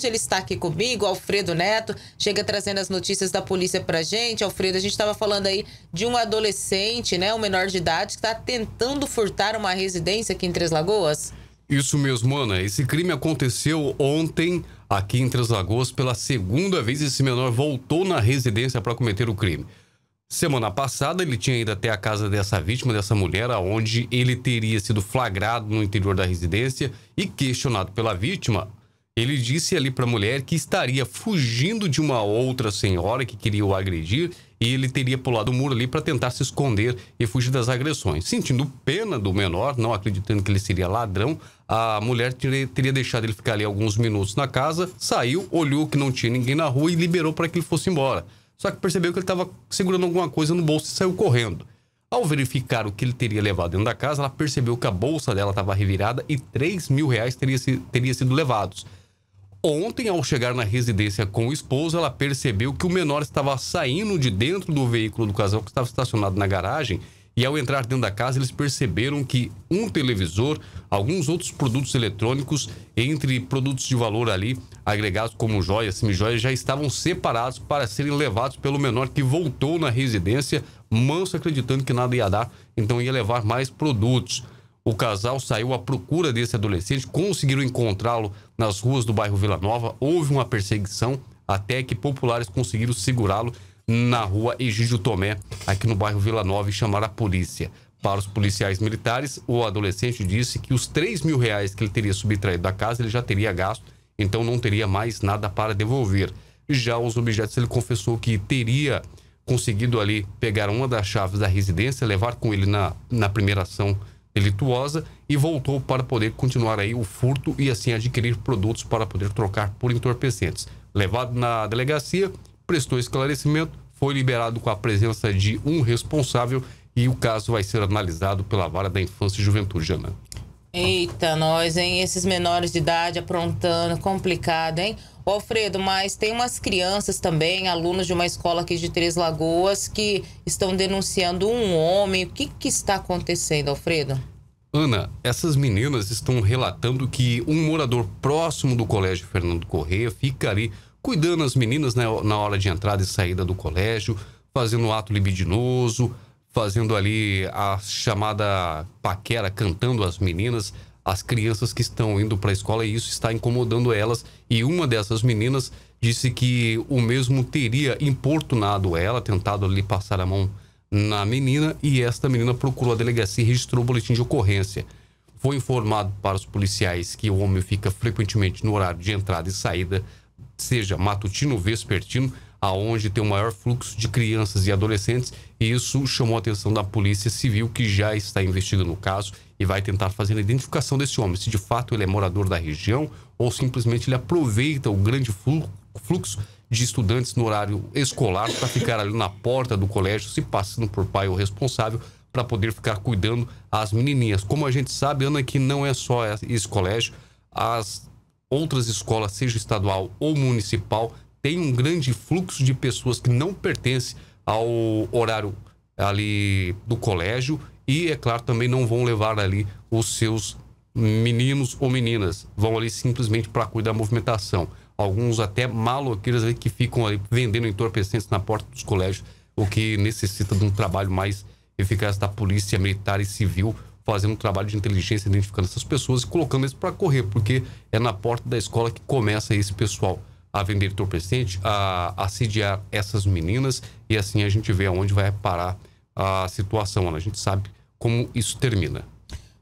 Hoje ele está aqui comigo, Alfredo Neto, chega trazendo as notícias da polícia pra gente. Alfredo, a gente estava falando aí de um adolescente, né, um menor de idade, que está tentando furtar uma residência aqui em Três Lagoas. Isso mesmo, Ana. Esse crime aconteceu ontem aqui em Três Lagoas. Pela segunda vez, esse menor voltou na residência para cometer o crime. Semana passada, ele tinha ido até a casa dessa vítima, dessa mulher, onde ele teria sido flagrado no interior da residência e questionado pela vítima. Ele disse ali para a mulher que estaria fugindo de uma outra senhora que queria o agredir e ele teria pulado o muro ali para tentar se esconder e fugir das agressões. Sentindo pena do menor, não acreditando que ele seria ladrão, a mulher teria deixado ele ficar ali alguns minutos na casa, saiu, olhou que não tinha ninguém na rua e liberou para que ele fosse embora. Só que percebeu que ele estava segurando alguma coisa no bolso e saiu correndo. Ao verificar o que ele teria levado dentro da casa, ela percebeu que a bolsa dela estava revirada e 3 mil reais teria, teria sido levados. Ontem, ao chegar na residência com o esposo, ela percebeu que o menor estava saindo de dentro do veículo do casal que estava estacionado na garagem. E ao entrar dentro da casa, eles perceberam que um televisor, alguns outros produtos eletrônicos, entre produtos de valor ali, agregados como joias, semijoias, já estavam separados para serem levados pelo menor que voltou na residência, manso acreditando que nada ia dar, então ia levar mais produtos. O casal saiu à procura desse adolescente, conseguiram encontrá-lo nas ruas do bairro Vila Nova. Houve uma perseguição até que populares conseguiram segurá-lo na rua Egídio Tomé, aqui no bairro Vila Nova, e chamar a polícia. Para os policiais militares, o adolescente disse que os 3 mil reais que ele teria subtraído da casa ele já teria gasto, então não teria mais nada para devolver. Já os objetos, ele confessou que teria conseguido ali pegar uma das chaves da residência, levar com ele na, na primeira ação delituosa e voltou para poder continuar aí o furto e assim adquirir produtos para poder trocar por entorpecentes. Levado na delegacia, prestou esclarecimento, foi liberado com a presença de um responsável e o caso vai ser analisado pela Vara da Infância e Juventude, Jana. Eita, nós, hein? Esses menores de idade aprontando, complicado, hein? Ô, Alfredo, mas tem umas crianças também, alunos de uma escola aqui de Três Lagoas, que estão denunciando um homem. O que, que está acontecendo, Alfredo? Ana, essas meninas estão relatando que um morador próximo do colégio Fernando Correia fica ali cuidando as meninas né, na hora de entrada e saída do colégio, fazendo ato libidinoso, fazendo ali a chamada paquera, cantando as meninas, as crianças que estão indo para a escola e isso está incomodando elas. E uma dessas meninas disse que o mesmo teria importunado ela, tentado ali passar a mão na menina e esta menina procurou a delegacia e registrou o boletim de ocorrência. Foi informado para os policiais que o homem fica frequentemente no horário de entrada e saída, seja matutino ou vespertino, aonde tem o maior fluxo de crianças e adolescentes, e isso chamou a atenção da Polícia Civil, que já está investigando o caso e vai tentar fazer a identificação desse homem, se de fato ele é morador da região ou simplesmente ele aproveita o grande fluxo de estudantes no horário escolar para ficar ali na porta do colégio, se passando por pai ou responsável, para poder ficar cuidando as menininhas. Como a gente sabe, Ana, que não é só esse colégio, as outras escolas, seja estadual ou municipal, tem um grande fluxo de pessoas que não pertencem ao horário ali do colégio e, é claro, também não vão levar ali os seus meninos ou meninas. Vão ali simplesmente para cuidar da movimentação. Alguns até maloqueiros que ficam ali vendendo entorpecentes na porta dos colégios, o que necessita de um trabalho mais eficaz da polícia militar e civil fazendo um trabalho de inteligência, identificando essas pessoas e colocando eles para correr, porque é na porta da escola que começa esse pessoal a vender entorpecente, a, a assediar essas meninas e assim a gente vê aonde vai parar a situação. Né? A gente sabe como isso termina.